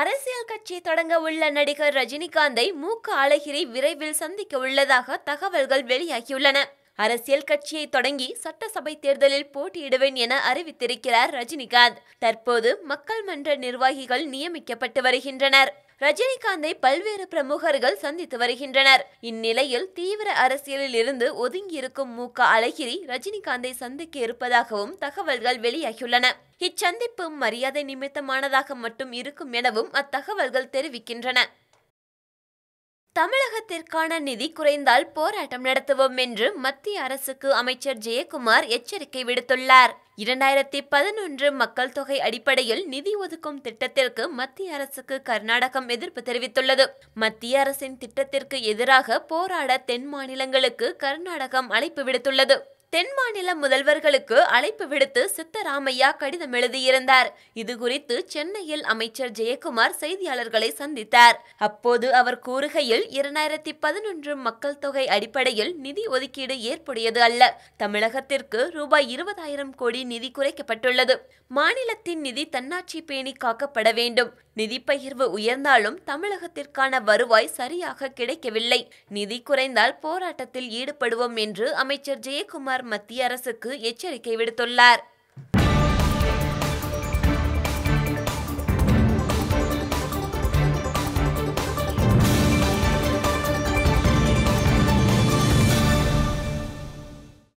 அரசியல் கட்சி தொடங்க உள்ள நடிகர் ரஜினிகாந்தை மு க அழகிரி விரைவில் சந்திக்க உள்ளதாக தகவல்கள் வெளியாகியுள்ளன அரசியல் கட்சியை தொடங்கி சட்டசபை தேர்தலில் போட்டியிடுவேன் என அறிவித்திருக்கிறார் ரஜினிகாந்த் தற்போது மக்கள் மன்ற நிர்வாகிகள் நியமிக்கப்பட்டு வருகின்றனர் ரஜினிகாந்தை பல்வேறு பிரமுகர்கள் சந்தித்து வருகின்றனர் இந்நிலையில் தீவிர அரசியலில் இருந்து ஒதுங்கியிருக்கும் மு க அழகிரி ரஜினிகாந்தை சந்திக்க இருப்பதாகவும் தகவல்கள் வெளியாகியுள்ளன இச்சந்திப்பு மரியாதை நிமித்தமானதாக மட்டும் இருக்கும் எனவும் அத்தகவல்கள் தெரிவிக்கின்றன தமிழகத்திற்கான நிதி குறைந்தால் போராட்டம் நடத்துவோம் என்று மத்திய அரசுக்கு அமைச்சர் ஜெயக்குமார் எச்சரிக்கை விடுத்துள்ளார் இரண்டாயிரத்தி பதினொன்று மக்கள் தொகை அடிப்படையில் நிதி ஒதுக்கும் திட்டத்திற்கு மத்திய அரசுக்கு கர்நாடகம் எதிர்ப்பு தெரிவித்துள்ளது மத்திய அரசின் திட்டத்திற்கு எதிராக போராட தென் மாநிலங்களுக்கு கர்நாடகம் அழைப்பு விடுத்துள்ளது தென் மாநில முதல்வர்களுக்கு அழைப்பு விடுத்து சித்தராமையா கடிதம் எழுதியிருந்தார் இது குறித்து சென்னையில் அமைச்சர் ஜெயக்குமார் செய்தியாளர்களை சந்தித்தார் அப்போது அவர் கூறுகையில் இரண்டாயிரத்தி பதினொன்று மக்கள் தொகை அடிப்படையில் நிதி ஒதுக்கீடு ஏற்புடையது அல்ல தமிழகத்திற்கு ரூபாய் இருபதாயிரம் கோடி நிதி குறைக்கப்பட்டுள்ளது மாநிலத்தின் நிதி தன்னாட்சி பேணி காக்கப்பட வேண்டும் நிதி பகிர்வு உயர்ந்தாலும் தமிழகத்திற்கான வருவாய் சரியாக கிடைக்கவில்லை நிதி குறைந்தால் போராட்டத்தில் ஈடுபடுவோம் என்று அமைச்சர் ஜெயக்குமார் மத்திய அரசுக்கு எச்சரிக்கை விடுத்துள்ளார்